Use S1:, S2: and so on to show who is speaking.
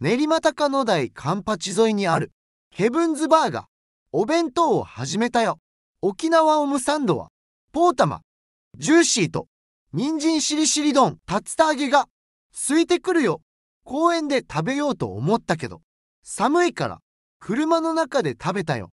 S1: 練馬高野台カンパチ沿いにあるヘブンズバーガーお弁当を始めたよ。沖縄オムサンドはポータマ、ジューシーと人参しりしり丼、竜田揚げが空いてくるよ。公園で食べようと思ったけど寒いから車の中で食べたよ。